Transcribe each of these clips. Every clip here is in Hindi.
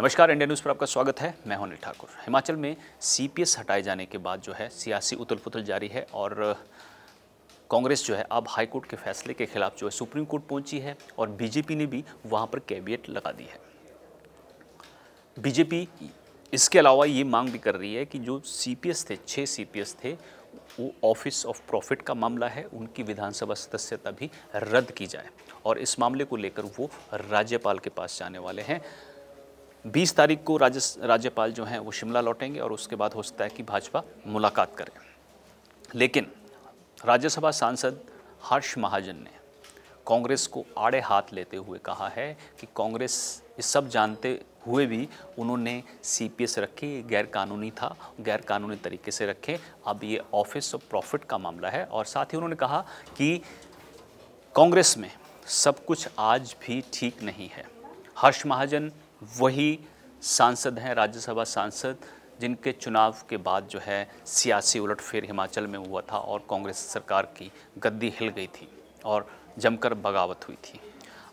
नमस्कार इंडिया न्यूज़ पर आपका स्वागत है मैं हूं अनिल ठाकुर हिमाचल में सीपीएस हटाए जाने के बाद जो है सियासी उथल पुथल जारी है और कांग्रेस जो है अब हाईकोर्ट के फैसले के खिलाफ जो है सुप्रीम कोर्ट पहुंची है और बीजेपी ने भी वहां पर कैबिनेट लगा दी है बीजेपी इसके अलावा ये मांग भी कर रही है कि जो सी थे छः सी थे वो ऑफिस ऑफ प्रॉफिट का मामला है उनकी विधानसभा सदस्यता भी रद्द की जाए और इस मामले को लेकर वो राज्यपाल के पास जाने वाले हैं बीस तारीख को राज्य राज्यपाल जो हैं वो शिमला लौटेंगे और उसके बाद हो सकता है कि भाजपा मुलाकात करें लेकिन राज्यसभा सांसद हर्ष महाजन ने कांग्रेस को आड़े हाथ लेते हुए कहा है कि कांग्रेस ये सब जानते हुए भी उन्होंने सी पी एस रखी गैर कानूनी था गैर कानूनी तरीके से रखे अब ये ऑफिस ऑफ प्रॉफिट का मामला है और साथ ही उन्होंने कहा कि कांग्रेस में सब कुछ आज भी ठीक नहीं है हर्ष महाजन वही सांसद हैं राज्यसभा सांसद जिनके चुनाव के बाद जो है सियासी उलटफेर हिमाचल में हुआ था और कांग्रेस सरकार की गद्दी हिल गई थी और जमकर बगावत हुई थी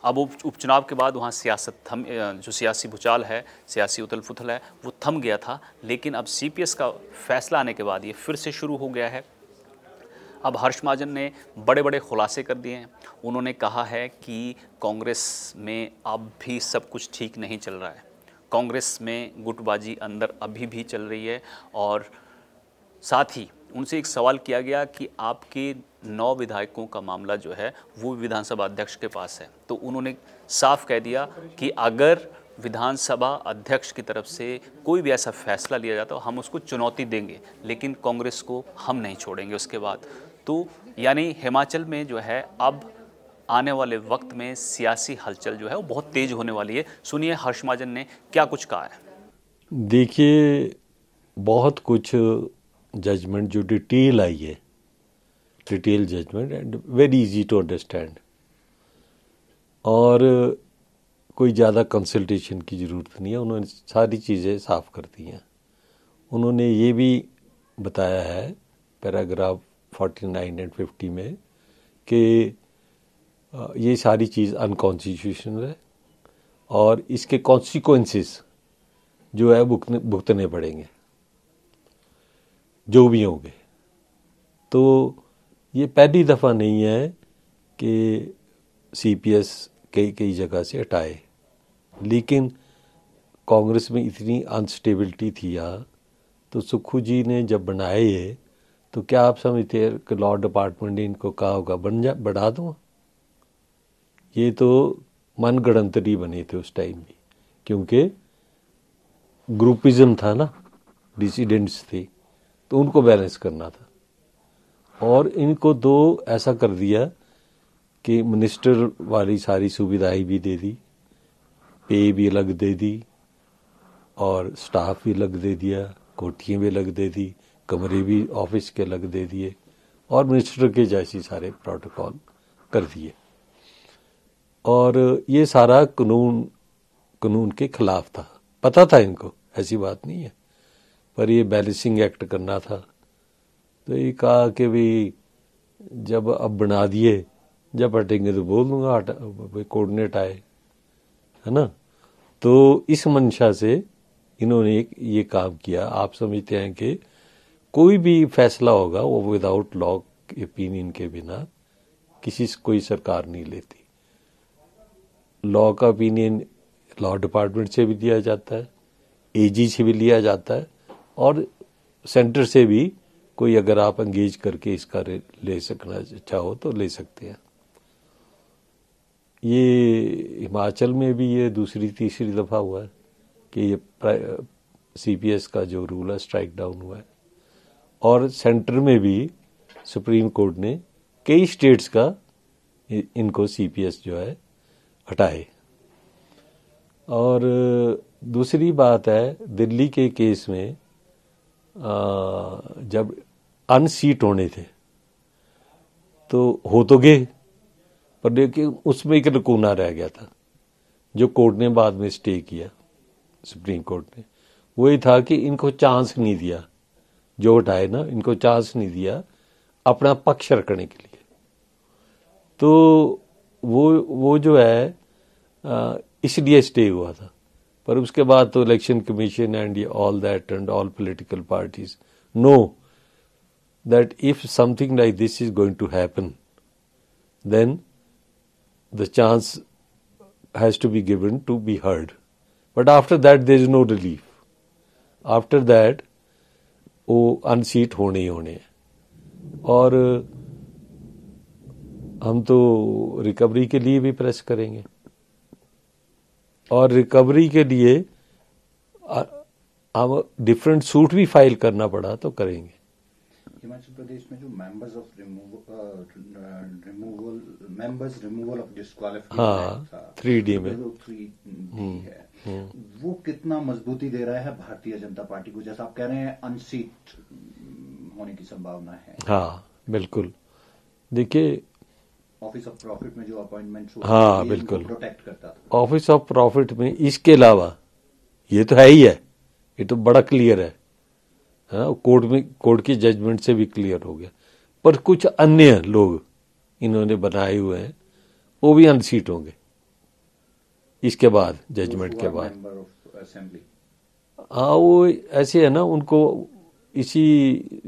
अब उप उपचुनाव के बाद वहाँ सियासत थम जो सियासी भूचाल है सियासी उथल फुथल है वो थम गया था लेकिन अब सीपीएस का फैसला आने के बाद ये फिर से शुरू हो गया है अब हर्ष महाजन ने बड़े बड़े खुलासे कर दिए हैं उन्होंने कहा है कि कांग्रेस में अब भी सब कुछ ठीक नहीं चल रहा है कांग्रेस में गुटबाजी अंदर अभी भी चल रही है और साथ ही उनसे एक सवाल किया गया कि आपके नौ विधायकों का मामला जो है वो विधानसभा अध्यक्ष के पास है तो उन्होंने साफ कह दिया कि अगर विधानसभा अध्यक्ष की तरफ से कोई भी ऐसा फैसला लिया जाता हो हम उसको चुनौती देंगे लेकिन कांग्रेस को हम नहीं छोड़ेंगे उसके बाद तो यानी हिमाचल में जो है अब आने वाले वक्त में सियासी हलचल जो है वो बहुत तेज होने वाली है सुनिए हर्ष महाजन ने क्या कुछ कहा है देखिए बहुत कुछ जजमेंट जो डिटेल आई है detail judgement and very easy to understand और कोई ज़्यादा कंसल्टेशन की ज़रूरत नहीं है उन्होंने सारी चीज़ें साफ कर दी हैं उन्होंने ये भी बताया है पैराग्राफ 49 एंड 50 में कि ये सारी चीज़ अनकॉन्स्टिट्यूशनल है और इसके कॉन्सिक्वेंसेस जो है भुगतने भुगतने पड़ेंगे जो भी होंगे तो ये पहली दफ़ा नहीं है कि सीपीएस कई कई जगह से हटाए लेकिन कांग्रेस में इतनी अनस्टेबिलिटी थी यहाँ तो सुखू जी ने जब बनाए तो क्या आप समझते हैं कि लॉ डिपार्टमेंट ने इनको कहा होगा बन जा बढ़ा दो ये तो मन गणंतरी बने थे उस टाइम भी क्योंकि ग्रुपिज्म था ना डिसीडेंट्स थे तो उनको बैलेंस करना था और इनको तो ऐसा कर दिया कि मिनिस्टर वाली सारी सुविधाएं भी दे दी पे भी अलग दे दी और स्टाफ भी अलग दे दिया कोठियाँ भी अलग दे दी कमरे भी ऑफिस के अलग दे दिए और मिनिस्टर के जैसी सारे प्रोटोकॉल कर दिए और ये सारा कानून कानून के खिलाफ था पता था इनको ऐसी बात नहीं है पर ये बैलेंसिंग एक्ट करना था तो ये कहा कि भाई जब अब बना दिए जब हटेंगे तो बोल दूंगा कोऑर्डिनेट आए है ना तो इस मंशा से इन्होंने ये काम किया आप समझते हैं कि कोई भी फैसला होगा वो विदाउट लॉ ओपिनियन के बिना किसी कोई सरकार नहीं लेती लॉ का ओपिनियन लॉ डिपार्टमेंट से भी दिया जाता है एजी से भी लिया जाता है और सेंटर से भी कोई अगर आप एंगेज करके इसका ले सकना चाहो तो ले सकते हैं ये हिमाचल में भी ये दूसरी तीसरी दफ़ा हुआ है कि ये सीपीएस का जो रूल है स्ट्राइक डाउन हुआ है और सेंटर में भी सुप्रीम कोर्ट ने कई स्टेट्स का इनको सीपीएस जो है हटाए और दूसरी बात है दिल्ली के केस में जब अनसीट होने थे तो हो तो गए पर देखिए उसमें एक रकूना रह गया था जो कोर्ट ने बाद में स्टे किया सुप्रीम कोर्ट ने वही था कि इनको चांस नहीं दिया जो उठाए ना इनको चांस नहीं दिया अपना पक्ष रखने के लिए तो वो वो जो है इसलिए स्टे हुआ था पर उसके बाद तो election commission and all that and all political parties know that if something like this is going to happen then the chance has to be given to be heard but after that there is no relief after that वो अनसीट होने ही होने हैं और हम तो रिकवरी के लिए भी प्रेस करेंगे और रिकवरी के लिए हम डिफरेंट सूट भी फाइल करना पड़ा तो करेंगे हिमाचल प्रदेश में जो members of removal members removal of disqualification हाँ थ्री डी में थ्री तो हम्म। है हम्म। वो कितना मजबूती दे रहा है भारतीय जनता पार्टी को जैसा आप कह रहे हैं अनसीट होने की संभावना है हाँ बिल्कुल देखिए ऑफिस ऑफ प्रॉफिट में जो अपॉइंटमेंट हाँ बिल्कुल प्रोटेक्ट करता था ऑफिस ऑफ प्रॉफिट में इसके अलावा ये तो है ही है ये तो बड़ा क्लियर है हाँ कोर्ट में कोर्ट की जजमेंट से भी क्लियर हो गया पर कुछ अन्य लोग इन्होंने बनाए हुए हैं वो भी अनसीट होंगे इसके बाद जजमेंट के बाद हाँ वो ऐसे है ना उनको इसी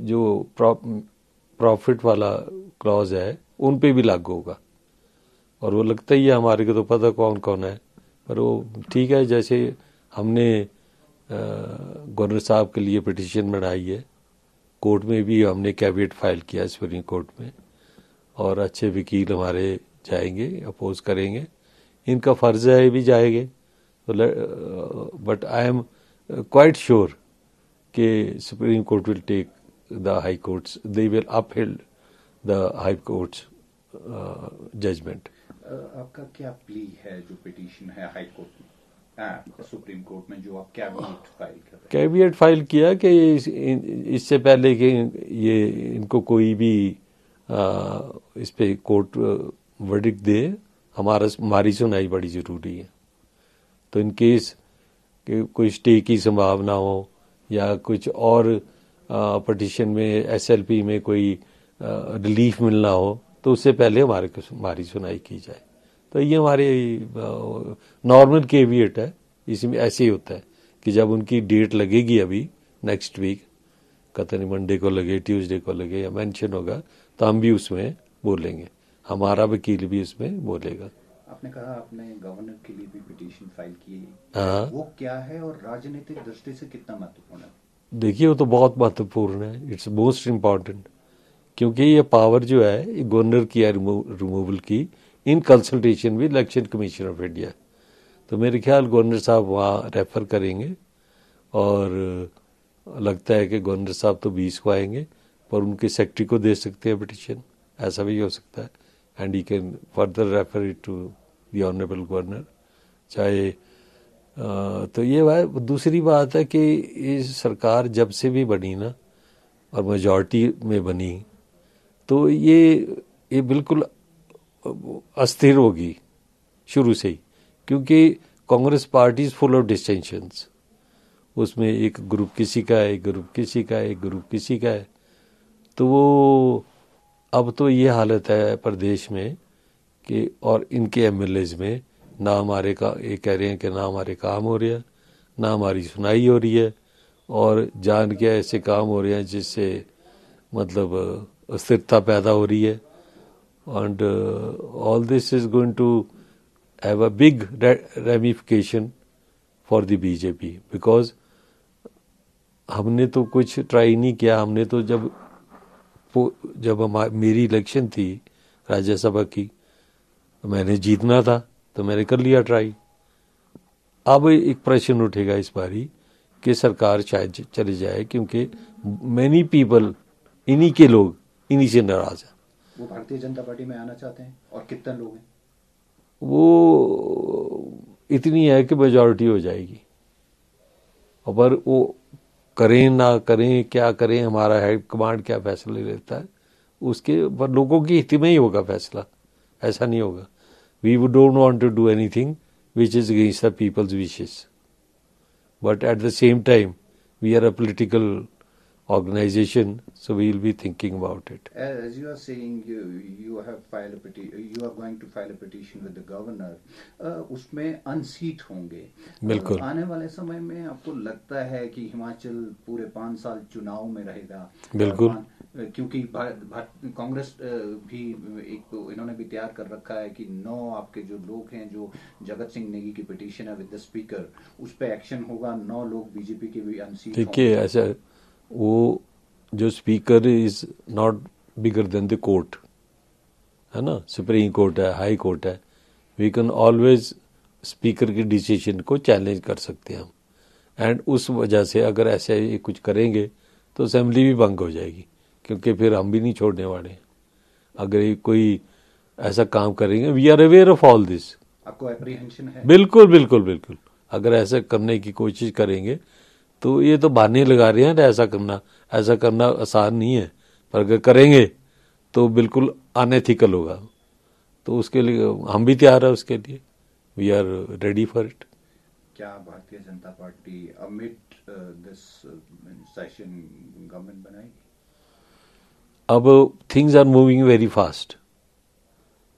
जो प्रॉफिट वाला क्लॉज है उन पे भी लागू होगा और वो लगता ही है हमारे को तो पता कौन कौन है पर वो ठीक है जैसे हमने गवर्नर साहब के लिए पिटिशन बनाई है कोर्ट में भी हमने कैबिनेट फाइल किया सुप्रीम कोर्ट में और अच्छे वकील हमारे जाएंगे अपोज करेंगे इनका फ़र्ज़ है भी जाएंगे तो but I am quite sure कि supreme court will take the high court they will upheld the high court judgement आपका क्या प्ली है जो पिटीशन है हाई कोर्ट में सुप्रीम हाँ, कोर्ट में जो आप कैबिनेट फाइल कर रहे कैबिनेट फाइल किया कि इससे पहले कि ये इनको कोई भी आ, uh, इस पे कोर्ट वर्डिक्ट uh, दे हमारा हमारी सुनाई बड़ी ज़रूरी है तो इन केस कि कोई स्टे की संभावना हो या कुछ और पटिशन में एसएलपी में कोई रिलीफ मिलना हो तो उससे पहले हमारे हमारी सुनाई की जाए तो ये हमारे नॉर्मल केवियट है इसमें ऐसे ही होता है कि जब उनकी डेट लगेगी अभी नेक्स्ट वीक कतनी मंडे को लगे ट्यूसडे को लगे या मेंशन होगा तो हम भी उसमें बोलेंगे हमारा वकील भी इसमें बोलेगा आपने कहा आपने गवर्नर के लिए भी पिटीशन फाइल की है हाँ। वो क्या है और राजनीतिक दृष्टि से कितना महत्वपूर्ण है देखिए वो तो बहुत महत्वपूर्ण है इट्स मोस्ट इम्पॉर्टेंट क्योंकि ये पावर जो है गवर्नर की है रिमूवल की इन कंसल्टेशन भी इलेक्शन कमीशन ऑफ इंडिया तो मेरे ख्याल गवर्नर साहब वहाँ रेफर करेंगे और लगता है कि गवर्नर साहब तो बीस को आएंगे पर उनके सेक्रेटरी को दे सकते हैं पिटिशन ऐसा भी हो सकता है and you can further refer it to the honourable governor चाहे तो ये बात दूसरी बात है कि ये सरकार जब से भी बनी ना और मेजॉरिटी में बनी तो ये ये बिल्कुल अस्थिर होगी शुरू से ही क्योंकि Congress party is full of dissensions उसमें एक ग्रुप किसी का है एक ग्रुप किसी का है एक ग्रुप किसी का है तो वो अब तो ये हालत है प्रदेश में कि और इनके एम में ना हमारे का ये कह रहे हैं कि ना हमारे काम हो हैं ना हमारी सुनाई हो रही है और जान के ऐसे काम हो रहे हैं जिससे मतलब अस्थिरता पैदा हो रही है and all this is going to have a big ramification for the BJP because हमने तो कुछ ट्राई नहीं किया हमने तो जब जब हम मेरी इलेक्शन थी राज्यसभा की तो मैंने जीतना था तो मैंने कर लिया ट्राई अब एक प्रश्न उठेगा इस बारी कि सरकार शायद चले जाए क्योंकि मैनी पीपल इन्हीं के लोग इन्हीं से नाराज हैं वो भारतीय जनता पार्टी में आना चाहते हैं और कितने लोग हैं वो इतनी है कि मेजोरिटी हो जाएगी और पर वो करें ना करें क्या करें हमारा हेड कमांड क्या फैसले लेता है उसके पर लोगों की हित में ही होगा फैसला ऐसा नहीं होगा we would don't want to do anything which is against the people's wishes but at the same time we are a political organization. So we will be thinking about it. As you are saying, you you have filed a peti- you are going to file a petition with the governor. Uh, usme unseat honge bilkul Uh, aane wale samay mein aapko lagta hai ki himachal pure 5 saal chunav mein rahega bilkul क्योंकि कांग्रेस भी एक इन्होंने भी तैयार कर रखा है कि नौ आपके जो लोग हैं जो जगत सिंह नेगी की पिटीशन है विद द स्पीकर उस पर एक्शन होगा नौ लोग बीजेपी के भी अनसीट देखिए ऐसा वो जो speaker is not bigger than the court है ना सुप्रीम कोर्ट है हाई कोर्ट है वी कैन ऑलवेज स्पीकर के डिसीजन को चैलेंज कर सकते हैं हम एंड उस वजह से अगर ऐसे कुछ करेंगे तो असेंबली भी भंग हो जाएगी क्योंकि फिर हम भी नहीं छोड़ने वाले हैं अगर ये कोई ऐसा काम करेंगे we are aware of all this आपको एप्रीहेंशन है बिल्कुल बिल्कुल बिल्कुल अगर ऐसा करने की कोशिश करेंगे तो ये तो बहाने लगा रहे हैं ऐसा करना ऐसा करना आसान नहीं है पर अगर करेंगे तो बिल्कुल अनएथिकल होगा तो उसके लिए हम भी तैयार हैं उसके लिए we are ready for it क्या भारतीय जनता पार्टी अमिट दिस सेशन गवर्नमेंट बनाएगी अब things are moving very fast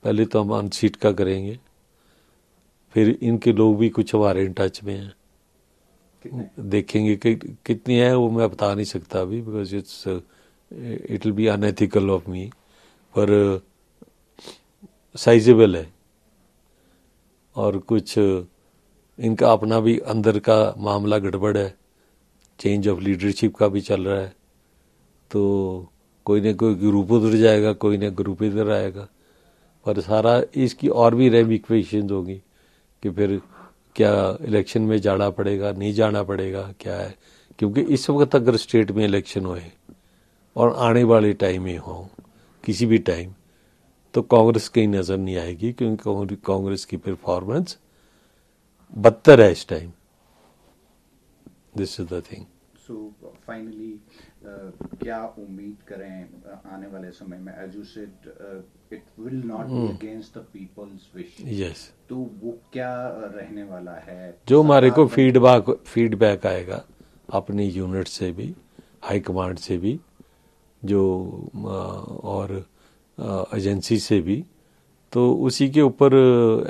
पहले तो हम अनसीट का करेंगे फिर इनके लोग भी कुछ हमारे इन टच में हैं देखेंगे कि, कितनी है वो मैं बता नहीं सकता अभी because it's it will be unethical of me पर साइजेबल uh, है और कुछ uh, इनका अपना भी अंदर का मामला गड़बड़ है चेंज ऑफ लीडरशिप का भी चल रहा है तो कोई ना कोई ग्रुप उधर जाएगा कोई ना ग्रुप इधर आएगा पर सारा इसकी और भी रेमिक्वेशन होगी कि फिर क्या इलेक्शन में जाना पड़ेगा नहीं जाना पड़ेगा क्या है क्योंकि इस वक्त अगर स्टेट में इलेक्शन होए और आने वाले टाइम में हो किसी भी टाइम तो कांग्रेस कहीं नज़र नहीं आएगी क्योंकि कांग्रेस की परफॉर्मेंस बदतर है इस time this is the thing so finally क्या उम्मीद करें आने वाले समय में as you said it will not be against the people's wish yes तो वो क्या रहने वाला है जो हमारे को फीडबैक मतलब फीडबैक आएगा अपनी यूनिट से भी हाई कमांड से भी जो और एजेंसी से भी तो उसी के ऊपर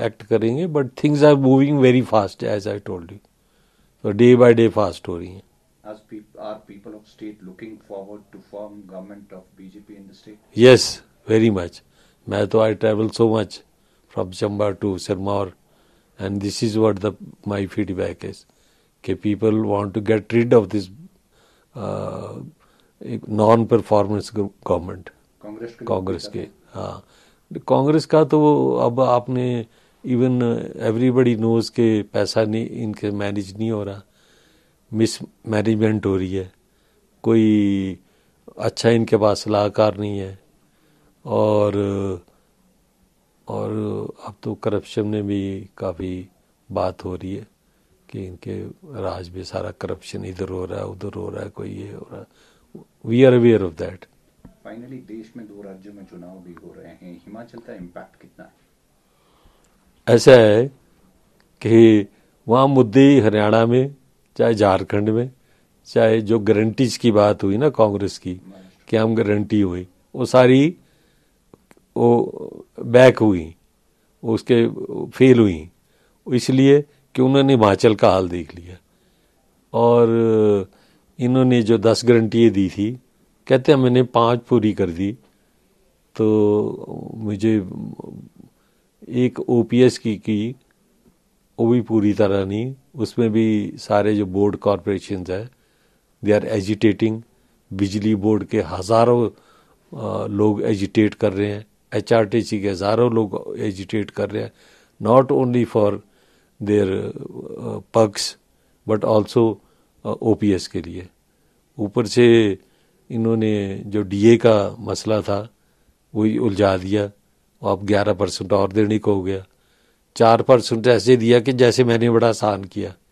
एक्ट करेंगे but things are moving very fast as I told you day by day fast हो रही हैं as peop- are people of state looking forward to form government of BJP in the state? Yes, very much. Mahato, I travel so much from Chamba to Sirmaur, and this is what the my feedback is. that people want to get rid of this uh, non-performance government. Congress. के कांग्रेस के हाँ कांग्रेस का तो अब आपने इवन एवरीबडी नोज के पैसा नहीं इनके नहीं हो रहा मिसमैनेजमेंट हो रही है कोई अच्छा इनके पास सलाहकार नहीं है और और अब तो करप्शन में भी काफ़ी बात हो रही है कि इनके राज में सारा करप्शन इधर हो रहा है उधर हो रहा है कोई ये हो रहा है we are aware of that finally देश में दो राज्यों में चुनाव भी हो रहे हैं हिमाचल का इम्पैक्ट कितना है ऐसा है कि वहाँ मुद्दे हरियाणा में चाहे झारखंड में चाहे जो गारंटीज की बात हुई ना कांग्रेस की कि हम गारंटी हुई वो सारी वो बैक हुई उसके फेल हुई इसलिए कि उन्होंने हिमाचल का हाल देख लिया और इन्होंने जो दस गारंटियाँ दी थी कहते हैं मैंने पांच पूरी कर दी तो मुझे एक ओपीएस की की वो भी पूरी तरह नहीं उसमें भी सारे जो बोर्ड कॉरपोरेशन है दे आर एजिटेटिंग बिजली बोर्ड के हज़ारों लोग एजिटेट कर रहे हैं एच आर टी सी के हज़ारों लोग एजिटेट कर रहे हैं not only for their perks but also O P S के लिए ऊपर से इन्होंने जो डी ए का मसला था वही उलझा दिया अब ग्यारह परसेंट और देने को हो गया चार परसेंट ऐसे दिया कि जैसे मैंने बड़ा आसान किया